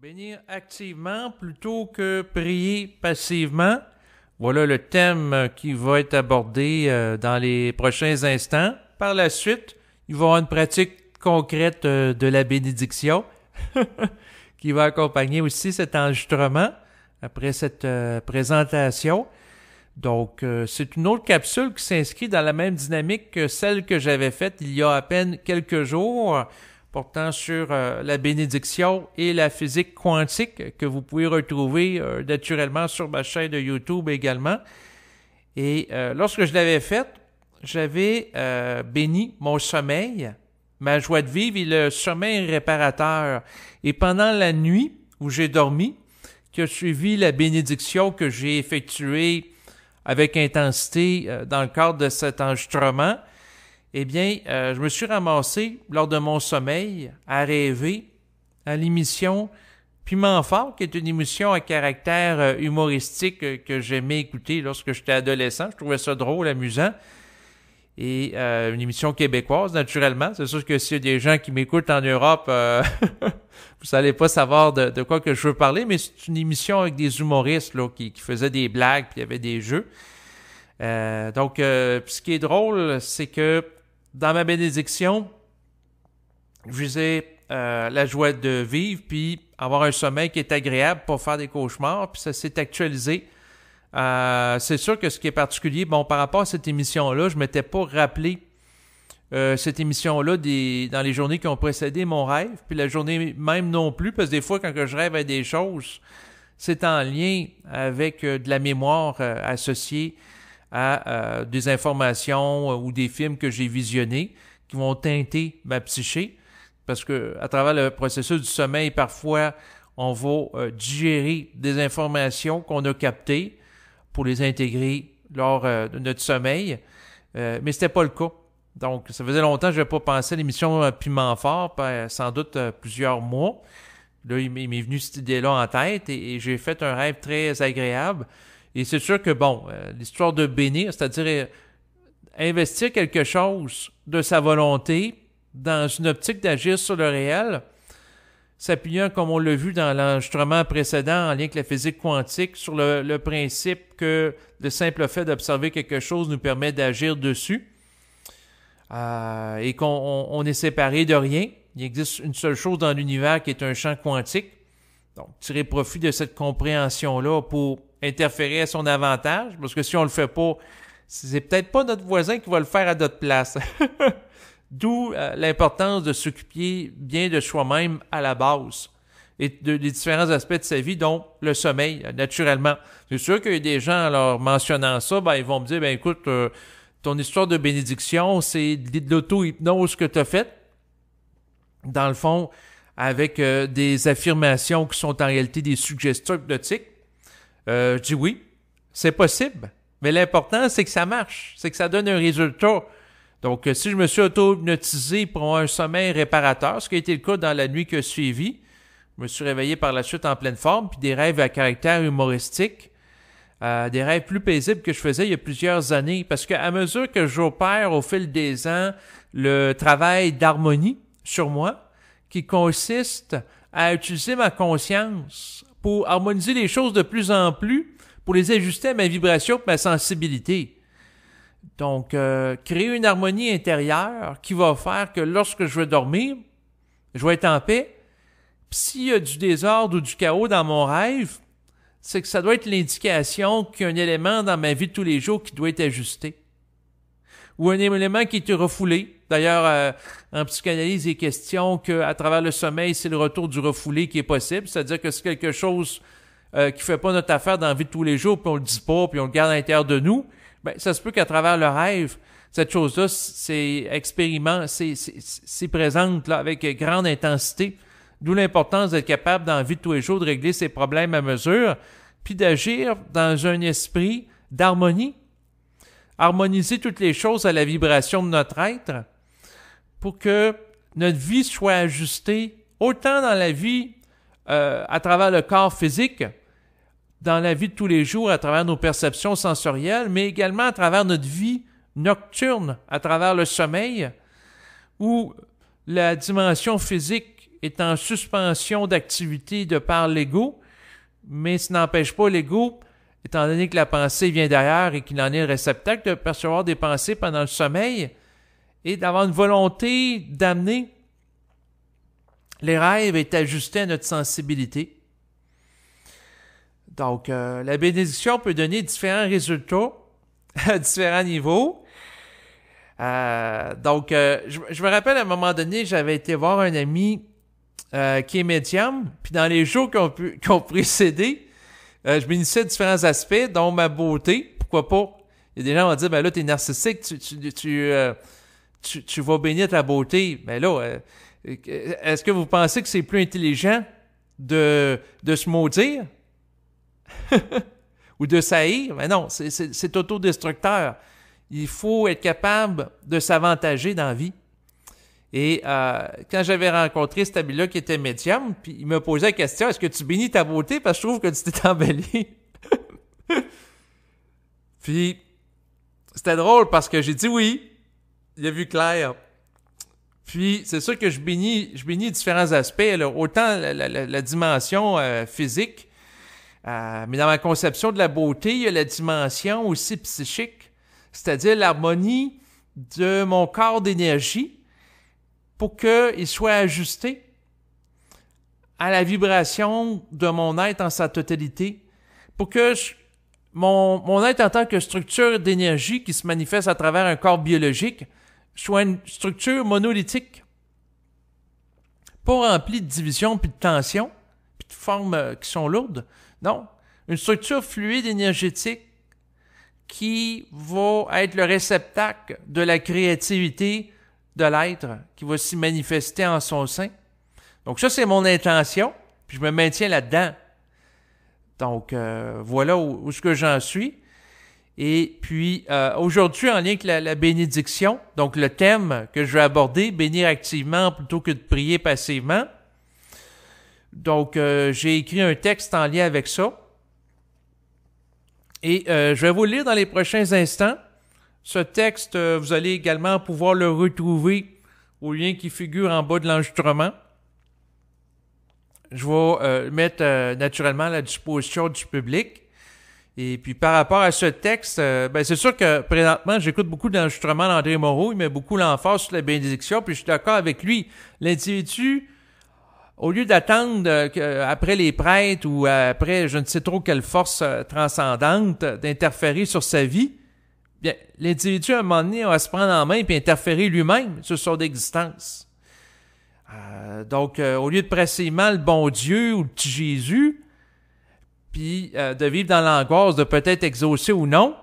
Bénir activement plutôt que prier passivement. Voilà le thème qui va être abordé euh, dans les prochains instants. Par la suite, il va y avoir une pratique concrète euh, de la bénédiction qui va accompagner aussi cet enregistrement après cette euh, présentation. Donc, c'est une autre capsule qui s'inscrit dans la même dynamique que celle que j'avais faite il y a à peine quelques jours portant sur euh, la bénédiction et la physique quantique que vous pouvez retrouver euh, naturellement sur ma chaîne de YouTube également. Et euh, lorsque je l'avais faite, j'avais béni mon sommeil, ma joie de vivre et le sommeil réparateur. Et pendant la nuit où j'ai dormi, qui a suivi la bénédiction que j'ai effectuée avec intensité dans le cadre de cet enregistrement, eh bien, euh, je me suis ramassé lors de mon sommeil à rêver à l'émission Piment Fort, qui est une émission à caractère euh, humoristique euh, que j'aimais écouter lorsque j'étais adolescent. Je trouvais ça drôle, amusant. Et une émission québécoise, naturellement. C'est sûr que s'il y a des gens qui m'écoutent en Europe, vous n'allez pas savoir de, quoi que je veux parler, mais c'est une émission avec des humoristes là, qui, faisaient des blagues, puis il y avait des jeux. donc, ce qui est drôle, c'est que dans ma bénédiction, je disais euh, la joie de vivre, puis avoir un sommeil qui est agréable pour faire des cauchemars, puis ça s'est actualisé. Euh, c'est sûr que ce qui est particulier, bon, par rapport à cette émission-là, je ne m'étais pas rappelé euh, cette émission-là dans les journées qui ont précédé mon rêve, puis la journée même non plus, parce que des fois, quand je rêve à des choses, c'est en lien avec de la mémoire associée à euh, des informations euh, ou des films que j'ai visionnés qui vont teinter ma psyché. Parce que à travers le processus du sommeil, parfois, on va euh, digérer des informations qu'on a captées pour les intégrer lors de notre sommeil. mais mais c'était pas le cas. Donc, ça faisait longtemps que je n'avais pas pensé à l'émission Piment Fort, sans doute plusieurs mois. Là, il m'est venu cette idée-là en tête et j'ai fait un rêve très agréable et c'est sûr que, bon, euh, l'histoire de bénir, c'est-à-dire euh, investir quelque chose de sa volonté dans une optique d'agir sur le réel, s'appuyant, comme on l'a vu dans l'enregistrement précédent en lien avec la physique quantique, sur le, principe que le simple fait d'observer quelque chose nous permet d'agir dessus, euh, et qu'on est séparé de rien. Il existe une seule chose dans l'univers qui est un champ quantique. Donc, tirer profit de cette compréhension-là pour interférer à son avantage, parce que si on le fait pas, c'est peut-être pas notre voisin qui va le faire à notre place. D'où euh, l'importance de s'occuper bien de soi-même à la base et des différents aspects de sa vie, dont le sommeil, euh, naturellement. C'est sûr qu'il y a des gens, alors, mentionnant ça, ben, ils vont me dire, ben, écoute, euh, ton histoire de bénédiction, c'est de l'auto-hypnose que tu as faite. Dans le fond, avec des affirmations qui sont en réalité des suggestions hypnotiques. Euh, je dis oui, c'est possible, mais l'important, c'est que ça marche, c'est que ça donne un résultat. Donc, euh, si je me suis auto-hypnotisé pour un sommeil réparateur, ce qui a été le cas dans la nuit qui a suivi, je me suis réveillé par la suite en pleine forme, puis des rêves à caractère humoristique, euh, des rêves plus paisibles que je faisais il y a plusieurs années. Parce qu'à mesure que j'opère au fil des ans le travail d'harmonie sur moi, qui consiste à utiliser ma conscience pour harmoniser les choses de plus en plus, pour les ajuster à ma vibration et ma sensibilité. Donc, euh, créer une harmonie intérieure qui va faire que lorsque je vais dormir, je vais être en paix. s'il y a du désordre ou du chaos dans mon rêve, c'est que ça doit être l'indication qu'il y a un élément dans ma vie de tous les jours qui doit être ajusté ou un élément qui était refoulé. D'ailleurs, en euh, psychanalyse, il est question qu'à travers le sommeil, c'est le retour du refoulé qui est possible, c'est-à-dire que c'est quelque chose qui euh, qui fait pas notre affaire dans la vie de tous les jours, puis on le dit pas, puis on le garde à l'intérieur de nous, ben, ça se peut qu'à travers le rêve, cette chose-là, c'est expériment, c'est présente là, avec grande intensité. D'où l'importance d'être capable, dans la vie de tous les jours, de régler ses problèmes à mesure, puis d'agir dans un esprit d'harmonie harmoniser toutes les choses à la vibration de notre être pour que notre vie soit ajustée autant dans la vie euh, à travers le corps physique, dans la vie de tous les jours, à travers nos perceptions sensorielles, mais également à travers notre vie nocturne, à travers le sommeil, où la dimension physique est en suspension d'activité de par l'ego, mais ce n'empêche pas l'ego étant donné que la pensée vient derrière et qu'il en est le réceptacle, de percevoir des pensées pendant le sommeil et d'avoir une volonté d'amener les rêves et d'ajuster à notre sensibilité. Donc, euh, la bénédiction peut donner différents résultats à différents niveaux. Euh, donc, euh, je, me rappelle à un moment donné, j'avais été voir un ami qui est médium, puis dans les jours qui pu, qui ont précédé, euh, je bénissais de différents aspects, dont ma beauté. Pourquoi pas? Il y a des gens qui vont dire, ben là, t'es narcissique, tu, tu, tu, tu, euh, tu, vas bénir ta beauté. Mais ben là, euh, est-ce que vous pensez que c'est plus intelligent de, de se maudire? Ou de saillir? Mais ben non, c'est autodestructeur. Il faut être capable de s'avantager dans la vie. Et euh, quand j'avais rencontré cet là qui était médium, puis il me posait la question Est-ce que tu bénis ta beauté parce que je trouve que tu t'es embelli Puis c'était drôle parce que j'ai dit oui. Il a vu clair. Puis c'est sûr que je bénis, je bénis différents aspects, là, autant la, dimension euh, physique, euh, mais dans ma conception de la beauté, il y a la dimension aussi psychique, c'est-à-dire l'harmonie de mon corps d'énergie pour qu'il soit ajusté à la vibration de mon être en sa totalité, pour que mon, mon être en tant que structure d'énergie qui se manifeste à travers un corps biologique soit une structure monolithique, pas remplie de divisions, puis de tensions, puis de formes euh, qui sont lourdes. Non, une structure fluide énergétique qui va être le réceptacle de la créativité, de l'être qui va s'y manifester en son sein. Donc ça, c'est mon intention, puis je me maintiens là-dedans. Donc euh, voilà où, ce que j'en suis. Et puis euh, aujourd'hui, en lien avec la, bénédiction, donc le thème que je vais aborder, bénir activement plutôt que de prier passivement. Donc euh, j'ai écrit un texte en lien avec ça. Et je vais vous le lire dans les prochains instants. Ce texte, euh, vous allez également pouvoir le retrouver au lien qui figure en bas de l'enregistrement. Je vais euh, mettre euh, naturellement à la disposition du public. Et puis par rapport à ce texte, ben, c'est sûr que présentement, j'écoute beaucoup d'enregistrements d'André Moreau, il met beaucoup l'emphase sur la bénédiction, puis je suis d'accord avec lui. L'individu, au lieu d'attendre euh, après les prêtres ou après je ne sais trop quelle force transcendante d'interférer sur sa vie, Bien, l'individu, à un moment donné, va se prendre en main et interférer lui-même sur son existence. Euh, donc, euh, au lieu de presser mal le bon Dieu ou le petit Jésus, puis euh, de vivre dans l'angoisse de peut-être exaucer ou non,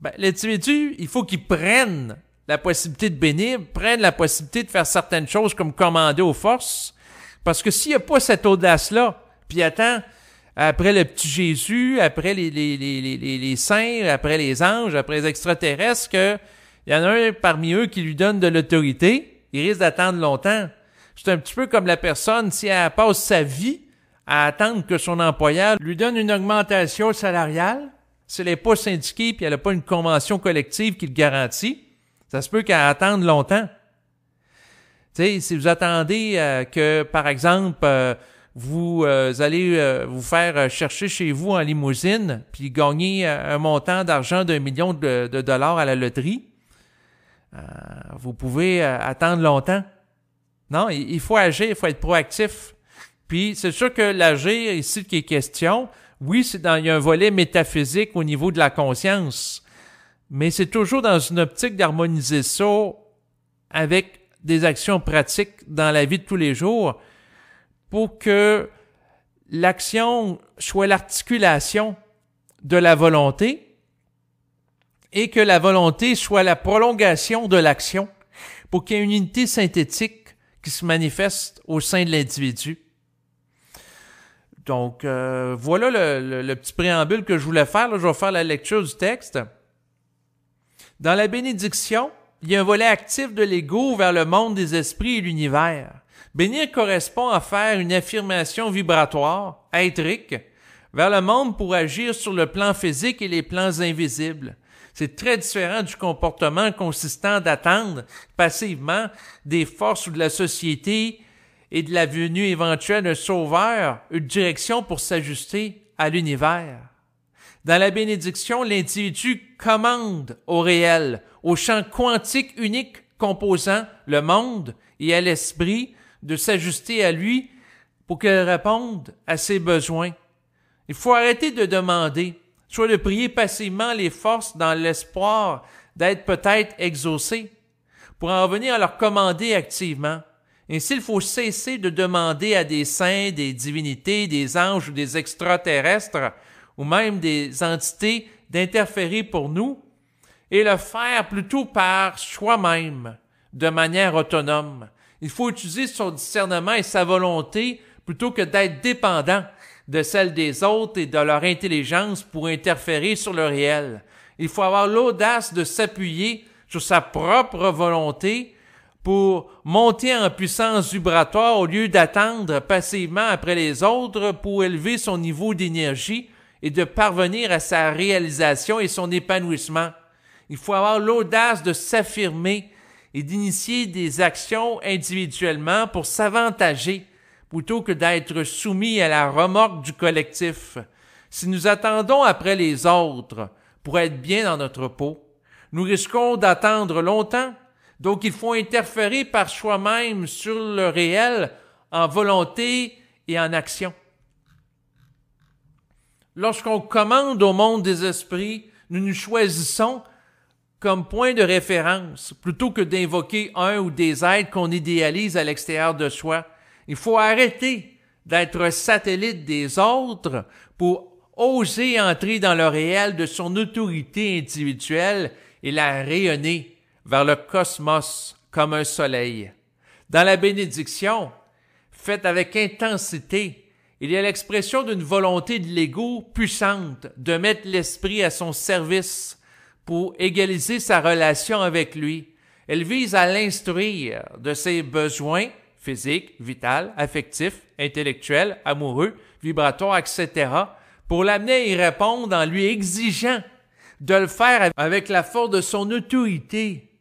ben, l'individu, il faut qu'il prenne la possibilité de bénir, prenne la possibilité de faire certaines choses comme commander aux forces. Parce que s'il n'y a pas cette audace-là, puis attends, après le petit Jésus, après les, les, les, les, les saints, après les anges, après les extraterrestres, qu'il y en a un parmi eux qui lui donne de l'autorité, il risque d'attendre longtemps. C'est un petit peu comme la personne, si elle passe sa vie à attendre que son employeur lui donne une augmentation salariale, si elle n'est pas syndiquée puis elle n'a pas une convention collective qui le garantit, ça se peut qu'elle attende longtemps. Tu sais, si vous attendez euh, que, par exemple, euh, vous euh, allez euh, vous faire euh, chercher chez vous en limousine, puis gagner un montant d'argent d'un million de, dollars à la loterie, vous pouvez attendre longtemps. Non, il, faut agir, il faut être proactif. Puis c'est sûr que l'agir ici qui est question, oui, c'est dans, il y a un volet métaphysique au niveau de la conscience, mais c'est toujours dans une optique d'harmoniser ça avec des actions pratiques dans la vie de tous les jours pour que l'action soit l'articulation de la volonté et que la volonté soit la prolongation de l'action pour qu'il y ait une unité synthétique qui se manifeste au sein de l'individu. Donc, euh, voilà le, petit préambule que je voulais faire. Là, je vais faire la lecture du texte. Dans la bénédiction, il y a un volet actif de l'ego vers le monde des esprits et l'univers. Bénir correspond à faire une affirmation vibratoire, étrique, vers le monde pour agir sur le plan physique et les plans invisibles. C'est très différent du comportement consistant d'attendre passivement des forces ou de la société et de la venue éventuelle d'un sauveur, une direction pour s'ajuster à l'univers. Dans la bénédiction, l'individu commande au réel, au champ quantique unique composant le monde et à l'esprit, de s'ajuster à lui pour qu'elle réponde à ses besoins. Il faut arrêter de demander, soit de prier passivement les forces dans l'espoir d'être peut-être exaucé, pour en venir à leur commander activement. Ainsi, il faut cesser de demander à des saints, des divinités, des anges ou des extraterrestres, ou même des entités d'interférer pour nous, et le faire plutôt par soi-même, de manière autonome, il faut utiliser son discernement et sa volonté plutôt que d'être dépendant de celle des autres et de leur intelligence pour interférer sur le réel. Il faut avoir l'audace de s'appuyer sur sa propre volonté pour monter en puissance vibratoire au lieu d'attendre passivement après les autres pour élever son niveau d'énergie et de parvenir à sa réalisation et son épanouissement. Il faut avoir l'audace de s'affirmer et d'initier des actions individuellement pour s'avantager plutôt que d'être soumis à la remorque du collectif. Si nous attendons après les autres pour être bien dans notre peau, nous risquons d'attendre longtemps, donc il faut interférer par soi-même sur le réel en volonté et en action. Lorsqu'on commande au monde des esprits, nous nous choisissons comme point de référence plutôt que d'invoquer un ou des êtres qu'on idéalise à l'extérieur de soi. Il faut arrêter d'être satellite des autres pour oser entrer dans le réel de son autorité individuelle et la rayonner vers le cosmos comme un soleil. Dans la bénédiction, faite avec intensité, il y a l'expression d'une volonté de l'ego puissante de mettre l'esprit à son service pour égaliser sa relation avec lui. Elle vise à l'instruire de ses besoins physiques, vitaux, affectifs, intellectuels, amoureux, vibratoires, etc., pour l'amener à y répondre en lui exigeant de le faire avec la force de son autorité,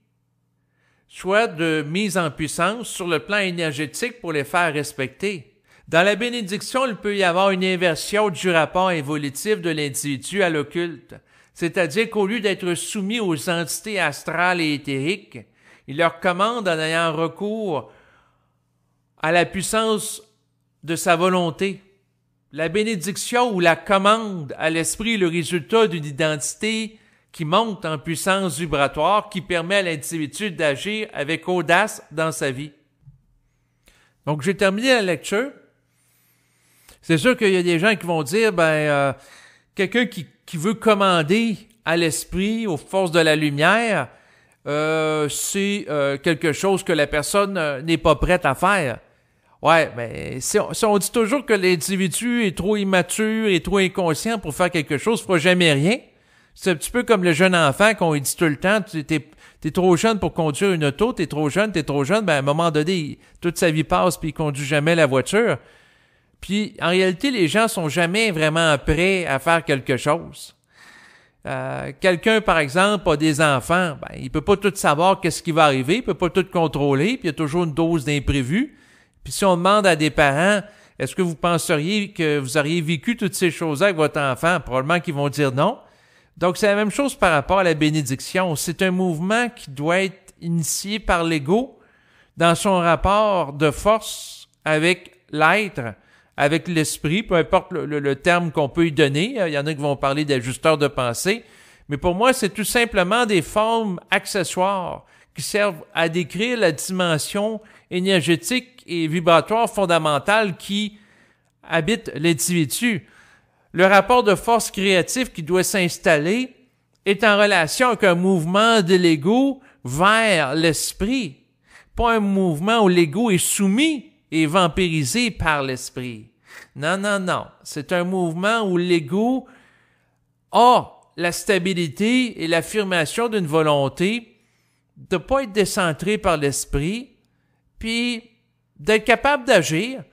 soit de mise en puissance sur le plan énergétique pour les faire respecter. Dans la bénédiction, il peut y avoir une inversion du rapport évolutif de l'individu à l'occulte. C'est-à-dire qu'au lieu d'être soumis aux entités astrales et éthériques, il leur commande en ayant recours à la puissance de sa volonté. La bénédiction ou la commande à l'esprit est le résultat d'une identité qui monte en puissance vibratoire, qui permet à l'individu d'agir avec audace dans sa vie. Donc, j'ai terminé la lecture. C'est sûr qu'il y a des gens qui vont dire, ben, euh, quelqu'un qui qui veut commander à l'esprit, aux forces de la lumière, euh, c'est euh, quelque chose que la personne euh, n'est pas prête à faire. Ouais, mais ben, si on, dit toujours que l'individu est trop immature, est trop inconscient pour faire quelque chose, il fera jamais rien. C'est un petit peu comme le jeune enfant qu'on dit tout le temps, tu es trop jeune pour conduire une auto, es trop jeune, tu es trop jeune, ben à un moment donné, toute sa vie passe puis il conduit jamais la voiture. Puis en réalité, les gens sont jamais vraiment prêts à faire quelque chose. Euh, quelqu'un, par exemple, a des enfants, ben, il peut pas tout savoir qu'est-ce qui va arriver, il peut pas tout contrôler, puis il y a toujours une dose d'imprévu. Puis si on demande à des parents, est-ce que vous penseriez que vous auriez vécu toutes ces choses avec votre enfant? Probablement qu'ils vont dire non. Donc, c'est la même chose par rapport à la bénédiction. C'est un mouvement qui doit être initié par l'ego dans son rapport de force avec l'être avec l'esprit, peu importe le, terme qu'on peut y donner. Euh, il y en a qui vont parler d'ajusteur de pensée. Mais pour moi, c'est tout simplement des formes accessoires qui servent à décrire la dimension énergétique et vibratoire fondamentale qui habite l'individu. Le rapport de force créative qui doit s'installer est en relation avec un mouvement de l'ego vers l'esprit, pas un mouvement où l'ego est soumis et vampirisé par l'esprit. Non, non, non. C'est un mouvement où l'ego a la stabilité et l'affirmation d'une volonté de ne pas être décentré par l'esprit, puis d'être capable d'agir,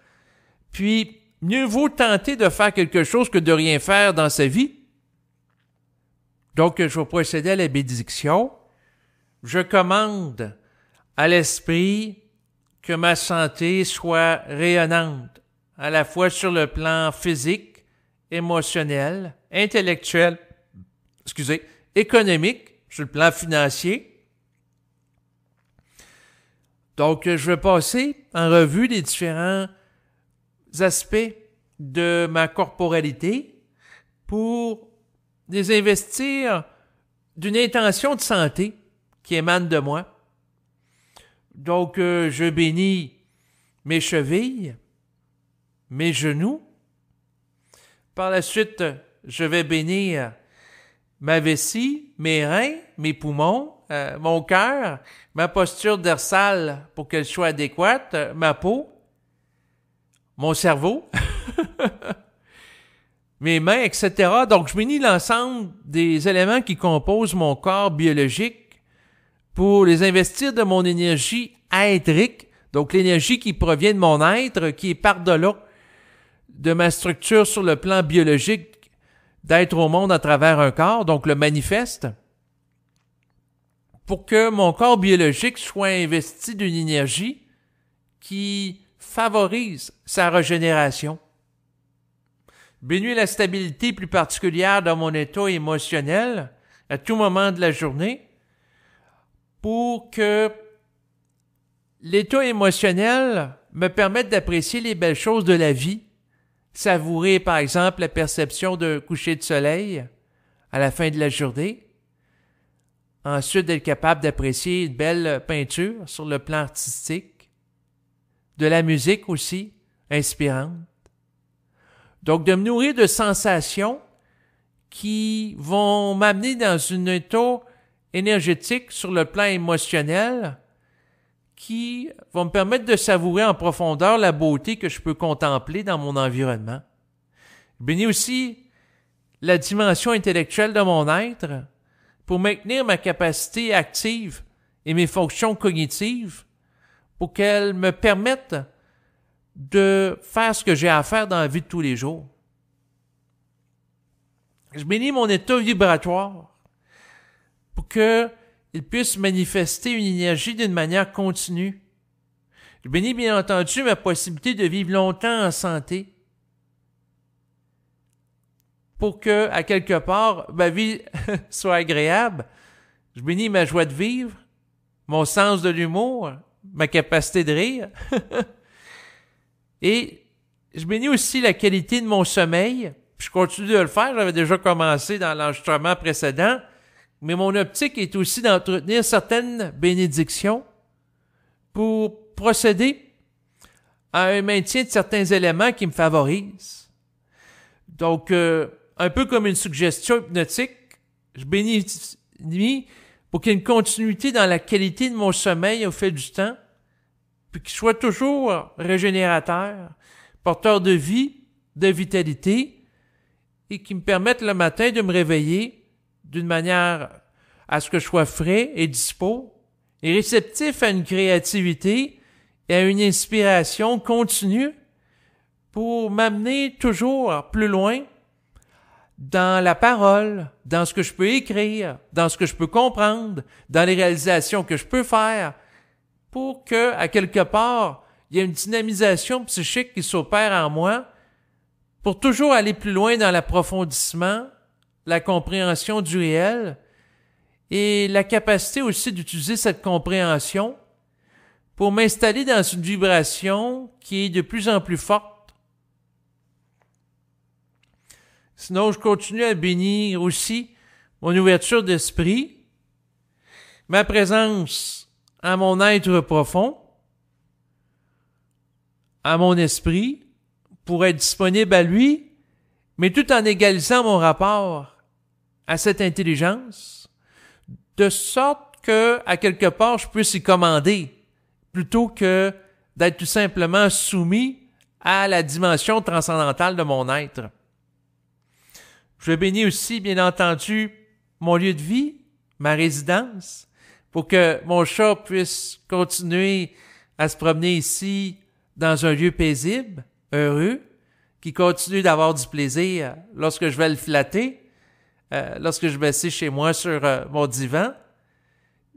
puis mieux vaut tenter de faire quelque chose que de rien faire dans sa vie. Donc, je vais procéder à la bénédiction. Je commande à l'esprit que ma santé soit rayonnante, à la fois sur le plan physique, émotionnel, intellectuel, excusez, économique, sur le plan financier. Donc, je vais passer en revue les différents aspects de ma corporalité pour désinvestir d'une intention de santé qui émane de moi donc euh, je bénis mes chevilles, mes genoux. Par la suite, je vais bénir ma vessie, mes reins, mes poumons, euh, mon cœur, ma posture dorsale pour qu'elle soit adéquate, euh, ma peau, mon cerveau, mes mains, etc. Donc, je bénis l'ensemble des éléments qui composent mon corps biologique pour les investir de mon énergie intrique, donc l'énergie qui provient de mon être, qui est par-delà de ma structure sur le plan biologique d'être au monde à travers un corps, donc le manifeste, pour que mon corps biologique soit investi d'une énergie qui favorise sa régénération. Bénit la stabilité plus particulière dans mon état émotionnel à tout moment de la journée pour que l'état émotionnel me permette d'apprécier les belles choses de la vie, savourer par exemple la perception d'un coucher de soleil à la fin de la journée, ensuite d'être capable d'apprécier une belle peinture sur le plan artistique, de la musique aussi, inspirante. Donc de me nourrir de sensations qui vont m'amener dans une état Énergétique sur le plan émotionnel qui vont me permettre de savourer en profondeur la beauté que je peux contempler dans mon environnement. Je bénis aussi la dimension intellectuelle de mon être pour maintenir ma capacité active et mes fonctions cognitives pour qu'elles me permettent de faire ce que j'ai à faire dans la vie de tous les jours. Je bénis mon état vibratoire pour il puisse manifester une énergie d'une manière continue. Je bénis bien entendu ma possibilité de vivre longtemps en santé pour que, à quelque part, ma vie soit agréable. Je bénis ma joie de vivre, mon sens de l'humour, ma capacité de rire. Et je bénis aussi la qualité de mon sommeil. Je continue de le faire. J'avais déjà commencé dans l'enregistrement précédent mais mon optique est aussi d'entretenir certaines bénédictions pour procéder à un maintien de certains éléments qui me favorisent. Donc, euh, un peu comme une suggestion hypnotique, je bénis pour qu'il y ait une continuité dans la qualité de mon sommeil au fil du temps, puis qu'il soit toujours régénérateur, porteur de vie, de vitalité, et qui me permette le matin de me réveiller d'une manière à ce que je sois frais et dispo et réceptif à une créativité et à une inspiration continue pour m'amener toujours plus loin dans la parole, dans ce que je peux écrire, dans ce que je peux comprendre, dans les réalisations que je peux faire, pour que, à quelque part, il y ait une dynamisation psychique qui s'opère en moi pour toujours aller plus loin dans l'approfondissement la compréhension du réel et la capacité aussi d'utiliser cette compréhension pour m'installer dans une vibration qui est de plus en plus forte. Sinon, je continue à bénir aussi mon ouverture d'esprit, ma présence à mon être profond, à mon esprit, pour être disponible à lui, mais tout en égalisant mon rapport à cette intelligence, de sorte que, à quelque part, je puisse y commander, plutôt que d'être tout simplement soumis à la dimension transcendantale de mon être. Je bénis aussi, bien entendu, mon lieu de vie, ma résidence, pour que mon chat puisse continuer à se promener ici dans un lieu paisible, heureux, qui continue d'avoir du plaisir lorsque je vais le flatter, euh, lorsque je m'assis chez moi sur euh, mon divan.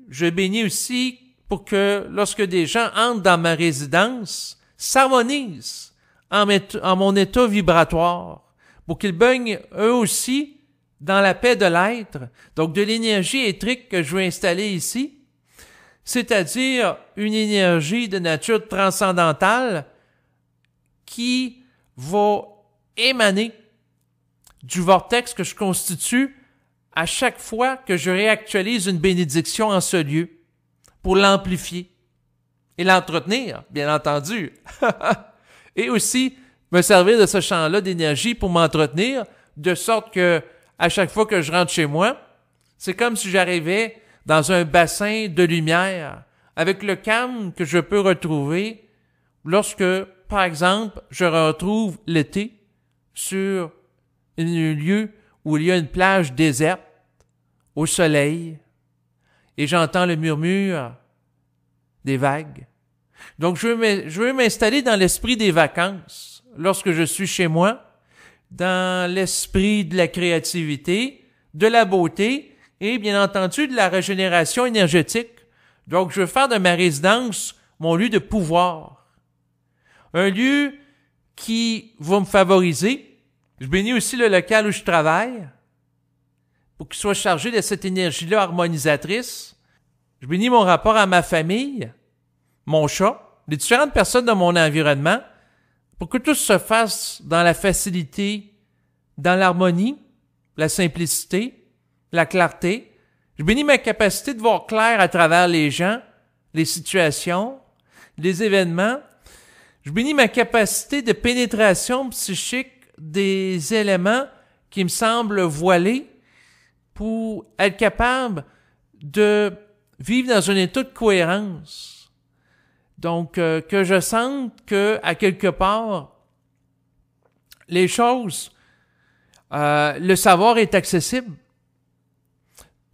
Je bénis aussi pour que lorsque des gens entrent dans ma résidence, s'harmonisent en, en, mon état vibratoire, pour qu'ils baignent eux aussi dans la paix de l'être, donc de l'énergie étrique que je veux installer ici, c'est-à-dire une énergie de nature transcendantale qui va émaner du vortex que je constitue à chaque fois que je réactualise une bénédiction en ce lieu pour l'amplifier et l'entretenir, bien entendu. et aussi me servir de ce champ-là d'énergie pour m'entretenir, de sorte que à chaque fois que je rentre chez moi, c'est comme si j'arrivais dans un bassin de lumière, avec le calme que je peux retrouver lorsque, par exemple, je retrouve l'été sur un lieu où il y a une plage déserte, au soleil, et j'entends le murmure des vagues. Donc je veux m'installer dans l'esprit des vacances lorsque je suis chez moi, dans l'esprit de la créativité, de la beauté et bien entendu de la régénération énergétique. Donc je veux faire de ma résidence mon lieu de pouvoir, un lieu qui va me favoriser, je bénis aussi le local où je travaille pour qu'il soit chargé de cette énergie-là harmonisatrice. Je bénis mon rapport à ma famille, mon chat, les différentes personnes de mon environnement pour que tout se fasse dans la facilité, dans l'harmonie, la simplicité, la clarté. Je bénis ma capacité de voir clair à travers les gens, les situations, les événements. Je bénis ma capacité de pénétration psychique des éléments qui me semblent voilés pour être capable de vivre dans un état de cohérence. Donc, euh, que je sente que, à quelque part, les choses, euh, le savoir est accessible.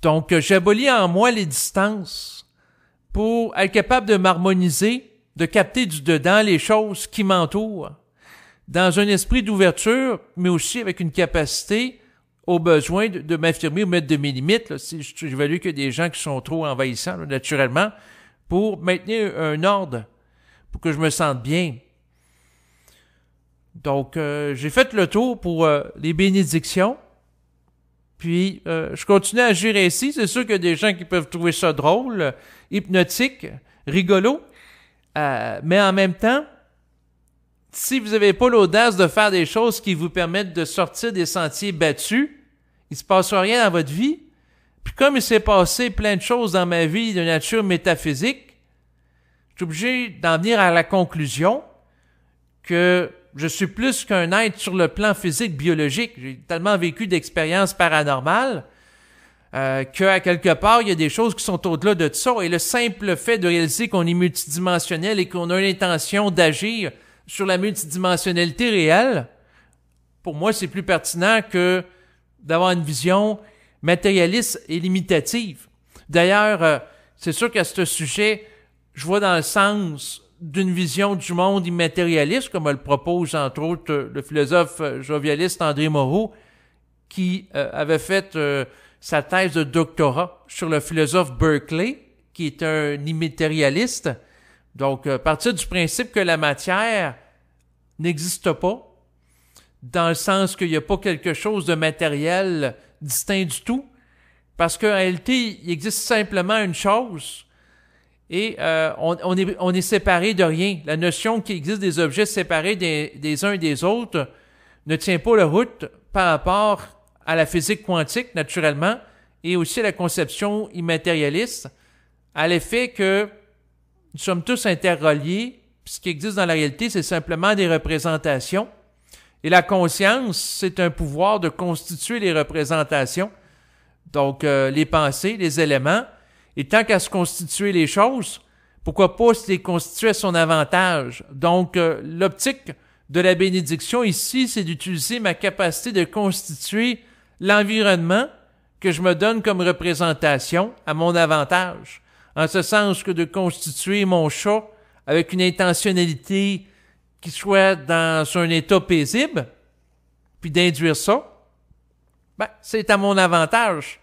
Donc, euh, j'abolis en moi les distances pour être capable de m'harmoniser, de capter du dedans les choses qui m'entourent dans un esprit d'ouverture, mais aussi avec une capacité au besoin de, m'affirmer ou mettre de mes limites. si je qu'il y a des gens qui sont trop envahissants, naturellement, pour maintenir un ordre, pour que je me sente bien. Donc, euh, j'ai fait le tour pour euh, les bénédictions. Puis, euh, je continue à agir ainsi. C'est sûr qu'il y a des gens qui peuvent trouver ça drôle, hypnotique, rigolo. mais en même temps, si vous n'avez pas l'audace de faire des choses qui vous permettent de sortir des sentiers battus, il ne se passera rien dans votre vie. Puis comme il s'est passé plein de choses dans ma vie de nature métaphysique, je suis obligé d'en venir à la conclusion que je suis plus qu'un être sur le plan physique, biologique. J'ai tellement vécu d'expériences paranormales euh, à quelque part, il y a des choses qui sont au-delà de ça. Et le simple fait de réaliser qu'on est multidimensionnel et qu'on a l'intention d'agir sur la multidimensionnalité réelle, pour moi, c'est plus pertinent que d'avoir une vision matérialiste et limitative. D'ailleurs, euh, c'est sûr qu'à ce sujet, je vois dans le sens d'une vision du monde immatérialiste, comme le propose entre autres euh, le philosophe euh, jovialiste André Moreau, qui avait fait sa thèse de doctorat sur le philosophe Berkeley, qui est un immatérialiste, donc, euh, partir du principe que la matière n'existe pas, dans le sens qu'il n'y a pas quelque chose de matériel distinct du tout, parce qu'en réalité, il existe simplement une chose, et euh, on, est, on séparé de rien. La notion qu'il existe des objets séparés des, des uns et des autres ne tient pas la route par rapport à la physique quantique, naturellement, et aussi à la conception immatérialiste, à l'effet que nous sommes tous interreliés. Ce qui existe dans la réalité, c'est simplement des représentations. Et la conscience, c'est un pouvoir de constituer les représentations, donc euh, les pensées, les éléments. Et tant qu'à se constituer les choses, pourquoi pas se les constituer à son avantage? Donc, euh, l'optique de la bénédiction ici, c'est d'utiliser ma capacité de constituer l'environnement que je me donne comme représentation à mon avantage en ce sens que de constituer mon chat avec une intentionnalité qui soit dans un état paisible, puis d'induire ça, ben, c'est à mon avantage.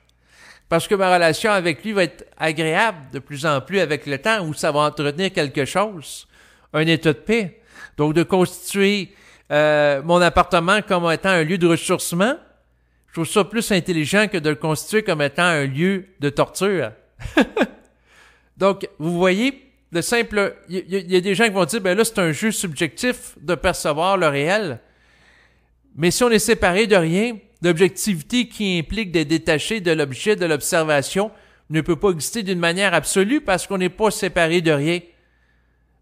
Parce que ma relation avec lui va être agréable de plus en plus avec le temps où ça va entretenir quelque chose, un état de paix. Donc, de constituer euh, mon appartement comme étant un lieu de ressourcement, je trouve ça plus intelligent que de le constituer comme étant un lieu de torture. Donc, vous voyez, le simple. Il y, a des gens qui vont dire, ben là, c'est un jeu subjectif de percevoir le réel. Mais si on est séparé de rien, l'objectivité qui implique d'être détaché de l'objet de l'observation ne peut pas exister d'une manière absolue parce qu'on n'est pas séparé de rien.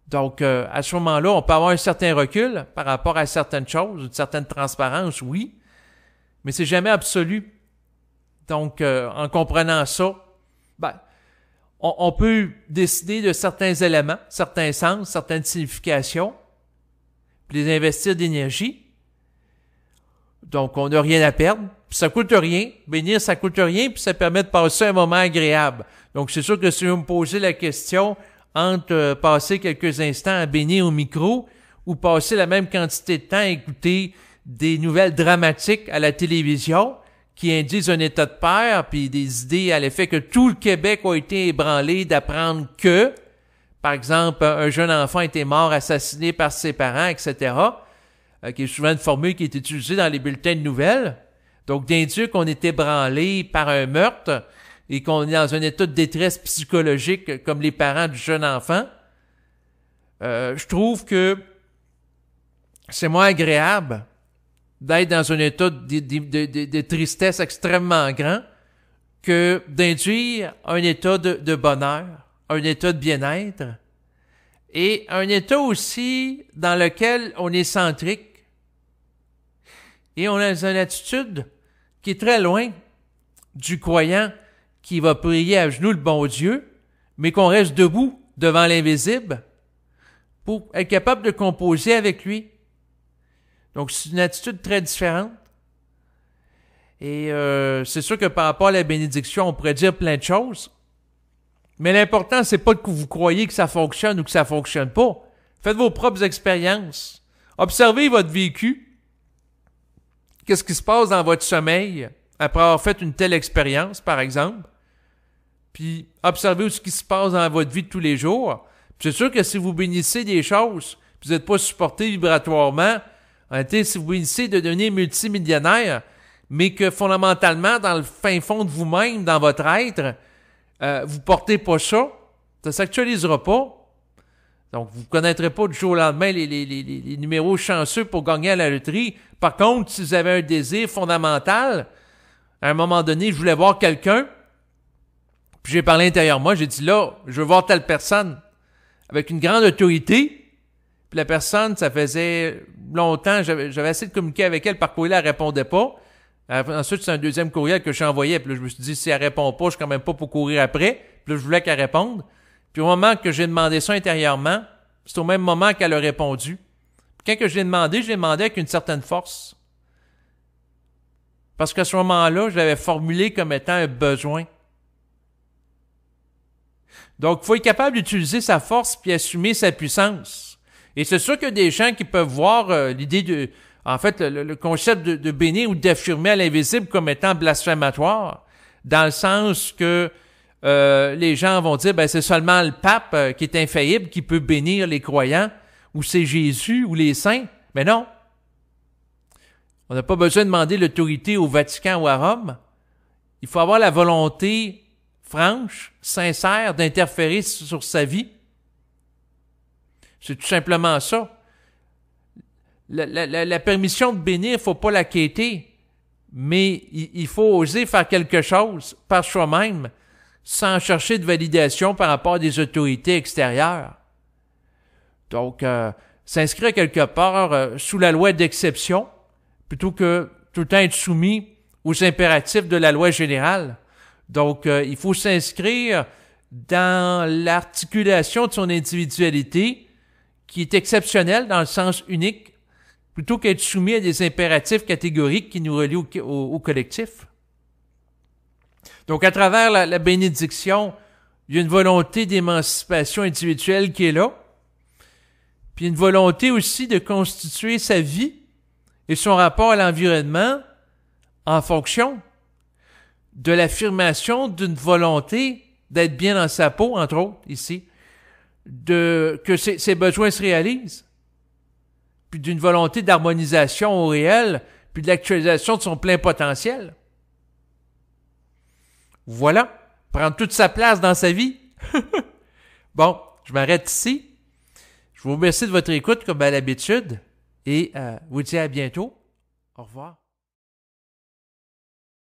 Donc, euh, à ce moment-là, on peut avoir un certain recul par rapport à certaines choses, une certaine transparence, oui, mais c'est jamais absolu. Donc, euh, en comprenant ça, ben, on, peut décider de certains éléments, certains sens, certaines significations, puis les investir d'énergie. Donc, on n'a rien à perdre. Puis ça coûte rien. Bénir, ça coûte rien, puis ça permet de passer un moment agréable. Donc, c'est sûr que si vous me posez la question entre euh, passer quelques instants à bénir au micro ou passer la même quantité de temps à écouter des nouvelles dramatiques à la télévision, qui induisent un état de peur, puis des idées à l'effet que tout le Québec a été ébranlé d'apprendre que, par exemple, un jeune enfant était mort assassiné par ses parents, etc., euh, qui est souvent une formule qui est utilisée dans les bulletins de nouvelles. Donc, d'induire qu'on est ébranlé par un meurtre et qu'on est dans un état de détresse psychologique comme les parents du jeune enfant, euh, je trouve que c'est moins agréable d'être dans un état de, tristesse extrêmement grand que d'induire un état de, bonheur, un état de bien-être et un état aussi dans lequel on est centrique et on a une attitude qui est très loin du croyant qui va prier à genoux le bon Dieu, mais qu'on reste debout devant l'invisible pour être capable de composer avec lui donc, c'est une attitude très différente. Et euh, c'est sûr que par rapport à la bénédiction, on pourrait dire plein de choses. Mais l'important, c'est pas que vous croyez que ça fonctionne ou que ça fonctionne pas. Faites vos propres expériences. Observez votre vécu. Qu'est-ce qui se passe dans votre sommeil après avoir fait une telle expérience, par exemple? Puis observez ce qui se passe dans votre vie de tous les jours. C'est sûr que si vous bénissez des choses, vous n'êtes pas supporté vibratoirement, si vous essayez de devenir multimillionnaire, mais que fondamentalement, dans le fin fond de vous-même, dans votre être, euh, vous portez pas ça, ça s'actualisera pas. Donc, vous ne connaîtrez pas du jour au lendemain les, les, numéros chanceux pour gagner à la loterie. Par contre, si vous avez un désir fondamental, à un moment donné, je voulais voir quelqu'un, puis j'ai parlé intérieurement, j'ai dit là, je veux voir telle personne avec une grande autorité, puis la personne, ça faisait longtemps, j'avais essayé de communiquer avec elle par courrier, elle répondait pas. Euh, ensuite, c'est un deuxième courriel que j'ai envoyé. Puis là, je me suis dit, si elle répond pas, je suis quand même pas pour courir après. Puis là, je voulais qu'elle réponde. Puis au moment que j'ai demandé ça intérieurement, c'est au même moment qu'elle a répondu. Puis quand que je l'ai demandé, je l'ai demandé avec une certaine force. Parce qu'à ce moment-là, je l'avais formulé comme étant un besoin. Donc, il faut être capable d'utiliser sa force puis assumer sa puissance. Et c'est sûr que des gens qui peuvent voir euh, l'idée de, en fait, le, concept de, bénir ou d'affirmer à l'invisible comme étant blasphématoire, dans le sens que euh, les gens vont dire, ben c'est seulement le pape euh, qui est infaillible qui peut bénir les croyants, ou c'est Jésus ou les saints. Mais non. On n'a pas besoin de demander l'autorité au Vatican ou à Rome. Il faut avoir la volonté franche, sincère, d'interférer sur sa vie c'est tout simplement ça. La, la, la permission de bénir, il ne faut pas la quêter, mais il, faut oser faire quelque chose par soi-même sans chercher de validation par rapport à des autorités extérieures. Donc, euh, s'inscrire quelque part euh, sous la loi d'exception, plutôt que tout le temps être soumis aux impératifs de la loi générale. Donc, euh, il faut s'inscrire dans l'articulation de son individualité qui est exceptionnel dans le sens unique, plutôt qu'être soumis à des impératifs catégoriques qui nous relient au, collectif. Donc, à travers la, la, bénédiction, il y a une volonté d'émancipation individuelle qui est là, puis une volonté aussi de constituer sa vie et son rapport à l'environnement en fonction de l'affirmation d'une volonté d'être bien dans sa peau, entre autres, ici, de, que ses besoins se réalisent, puis d'une volonté d'harmonisation au réel, puis de l'actualisation de son plein potentiel. Voilà, prendre toute sa place dans sa vie. bon, je m'arrête ici. Je vous remercie de votre écoute comme à l'habitude et euh, vous dis à bientôt. Au revoir.